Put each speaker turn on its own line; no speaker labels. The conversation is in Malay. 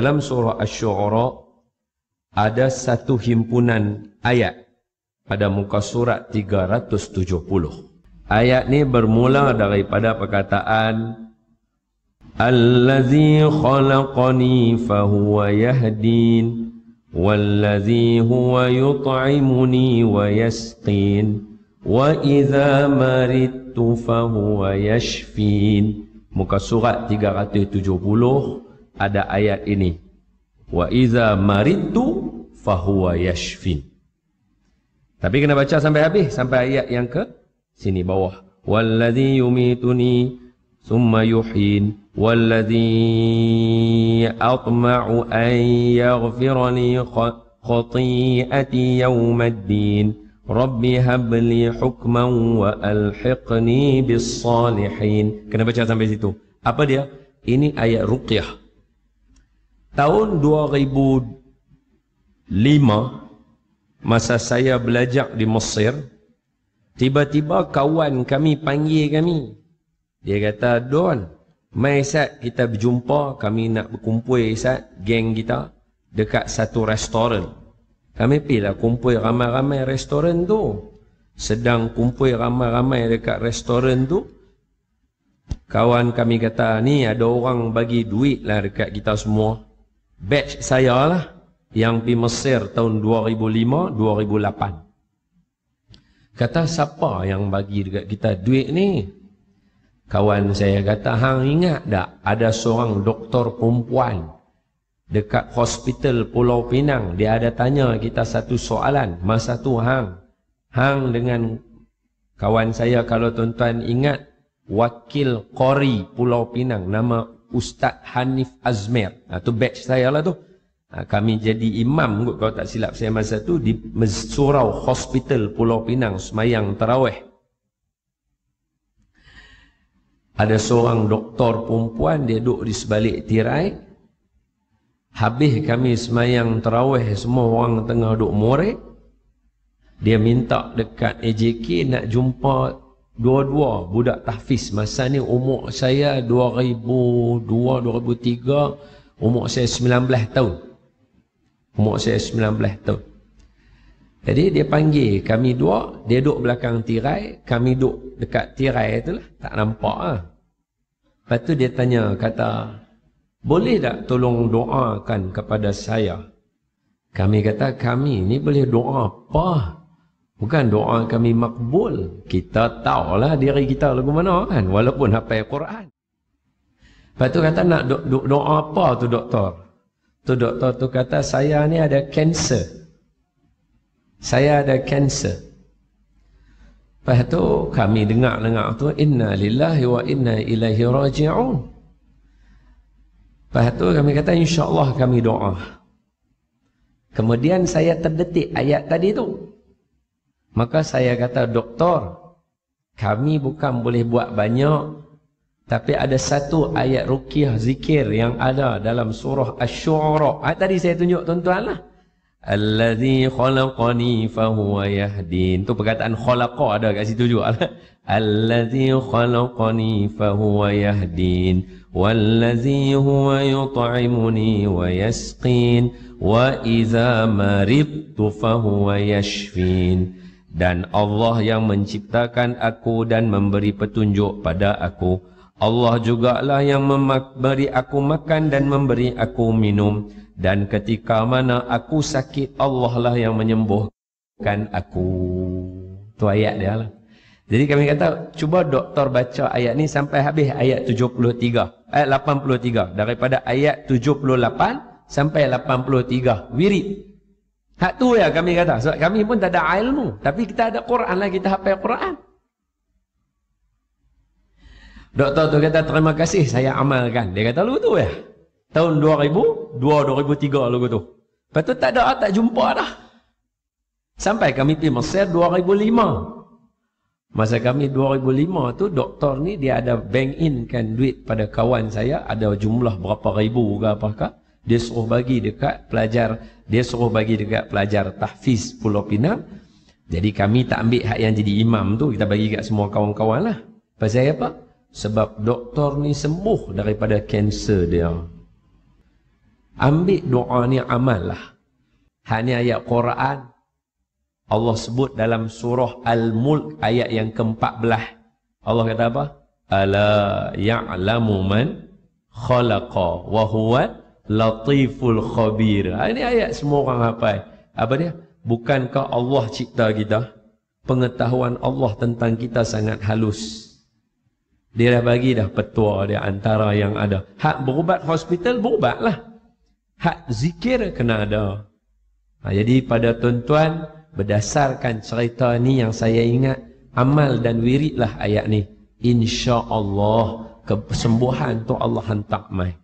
Dalam surah Ash-Shu'ara ada satu himpunan ayat pada muka surat 370. Ayat ni bermula daripada perkataan Allazi khalaqani fa huwa wal wallazi huwa yut'imuni wa yasqin wa idza maridtu fa huwa yashfin. Muka surat ada ayat ini wa iza maridtu fahuwa yashfin tapi kena baca sampai habis sampai ayat yang ke sini bawah wallazi yumituni summa yuhyin wallazi atma'u an yaghfirani khati'ati yawmaddin rabbi habli hukman wa alhiqni bis salihin kena baca sampai situ apa dia ini ayat ruqyah tahun 2005 masa saya belajar di Mesir tiba-tiba kawan kami panggil kami dia kata Don mai sat kita berjumpa kami nak berkumpul sat geng kita dekat satu restoran kami pergi lah kumpul ramai-ramai restoran tu sedang kumpul ramai-ramai dekat restoran tu kawan kami kata ni ada orang bagi duit lah dekat kita semua batch saya lah yang pergi Mesir tahun 2005-2008 kata siapa yang bagi dekat kita duit ni kawan saya kata hang ingat tak ada seorang doktor perempuan dekat hospital Pulau Pinang dia ada tanya kita satu soalan masa tu hang hang dengan kawan saya kalau tuan-tuan ingat wakil Kori Pulau Pinang nama Ustaz Hanif Azmir. Ha, tu batch saya lah tu. Ha, kami jadi imam kot kalau tak silap saya masa tu di Surau Hospital Pulau Pinang semayang Tarawih. Ada seorang doktor perempuan dia duduk di sebalik tirai. Habis kami semayang Tarawih semua orang tengah duduk murid. Dia minta dekat AJK nak jumpa dua-dua budak tahfiz masa ni umur saya 2002 2003 umur saya 19 tahun umur saya 19 tahun jadi dia panggil kami dua dia duduk belakang tirai kami duduk dekat tirai tu lah tak nampak lah lepas tu dia tanya kata boleh tak tolong doakan kepada saya kami kata kami ni boleh doa apa Bukan doa kami makbul. Kita tahulah diri kita lagu mana kan. Walaupun apa Quran. Lepas tu kata nak do- do- doa apa tu doktor? Tu doktor tu kata saya ni ada cancer. Saya ada cancer. Lepas tu kami dengar-dengar tu inna lillahi wa inna ilaihi raji'un. Lepas tu kami kata insyaAllah kami doa. Kemudian saya terdetik ayat tadi tu. Maka saya kata, doktor, kami bukan boleh buat banyak, tapi ada satu ayat ruqyah zikir yang ada dalam surah Ash-Shu'ara. Ah, tadi saya tunjuk tuan-tuan lah. Allazi khalaqani fahuwa yahdin. Tu perkataan khalaqa ada kat situ juga lah. Allazi khalaqani fahuwa yahdin. Wallazi huwa yut'imuni wa yasqin. Wa iza maridtu fahuwa yashfin. Dan Allah yang menciptakan aku dan memberi petunjuk pada aku. Allah juga lah yang memberi aku makan dan memberi aku minum. Dan ketika mana aku sakit, Allah lah yang menyembuhkan aku. Itu ayat dia lah. Jadi kami kata, cuba doktor baca ayat ni sampai habis ayat 73. Ayat 83. Daripada ayat 78 sampai 83. Wirid. Hak tu ya kami kata. Sebab kami pun tak ada ilmu. Tapi kita ada Quran lah. Kita hafal Quran. Doktor tu kata terima kasih saya amalkan. Dia kata lu tu ya. Tahun 2002, 2003 lu tu. Lepas tu tak ada tak jumpa dah. Sampai kami pergi Mesir 2005. Masa kami 2005 tu doktor ni dia ada bank in kan duit pada kawan saya. Ada jumlah berapa ribu ke apakah. Dia suruh bagi dekat pelajar Dia suruh bagi dekat pelajar tahfiz Pulau Pinang Jadi kami tak ambil hak yang jadi imam tu Kita bagi dekat semua kawan-kawan lah Pasal apa? Sebab doktor ni sembuh daripada kanser dia Ambil doa ni amal lah Hanya ayat Quran Allah sebut dalam surah Al-Mulk ayat yang ke-14 Allah kata apa? Ala ya'lamu man khalaqa wa huwa Latiful Khabir. Ah, ini ayat semua orang hafal. Apa dia? Bukankah Allah cipta kita? Pengetahuan Allah tentang kita sangat halus. Dia dah bagi dah petua dia antara yang ada. Hak berubat hospital, lah. Hak zikir kena ada. Ha, jadi pada tuan-tuan, berdasarkan cerita ni yang saya ingat, amal dan wiridlah ayat ni. InsyaAllah, kesembuhan tu Allah hantar mai.